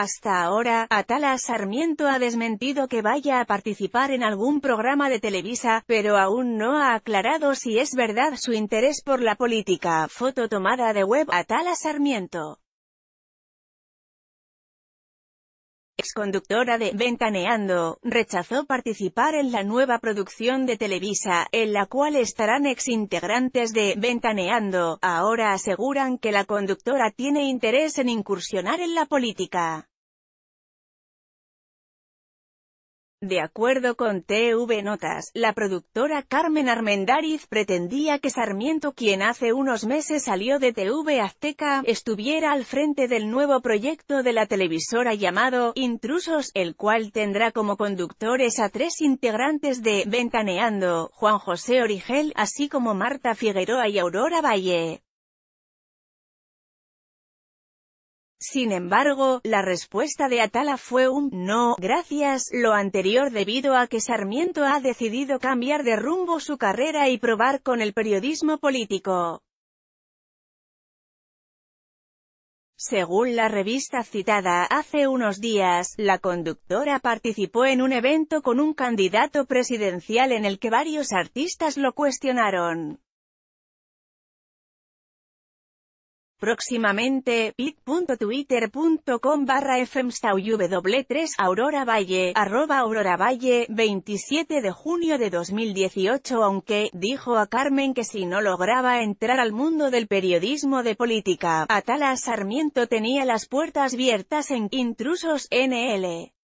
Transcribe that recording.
Hasta ahora, Atala Sarmiento ha desmentido que vaya a participar en algún programa de Televisa, pero aún no ha aclarado si es verdad su interés por la política. Foto tomada de web Atala Sarmiento. exconductora de Ventaneando, rechazó participar en la nueva producción de Televisa, en la cual estarán exintegrantes de Ventaneando. Ahora aseguran que la conductora tiene interés en incursionar en la política. De acuerdo con TV Notas, la productora Carmen Armendáriz pretendía que Sarmiento quien hace unos meses salió de TV Azteca, estuviera al frente del nuevo proyecto de la televisora llamado Intrusos, el cual tendrá como conductores a tres integrantes de Ventaneando, Juan José Origel, así como Marta Figueroa y Aurora Valle. Sin embargo, la respuesta de Atala fue un «no, gracias», lo anterior debido a que Sarmiento ha decidido cambiar de rumbo su carrera y probar con el periodismo político. Según la revista citada hace unos días, la conductora participó en un evento con un candidato presidencial en el que varios artistas lo cuestionaron. Próximamente, pit.twitter.com barra fmstauw3 Aurora arroba Aurora Valle, 27 de junio de 2018 aunque, dijo a Carmen que si no lograba entrar al mundo del periodismo de política, Atala Sarmiento tenía las puertas abiertas en Intrusos NL.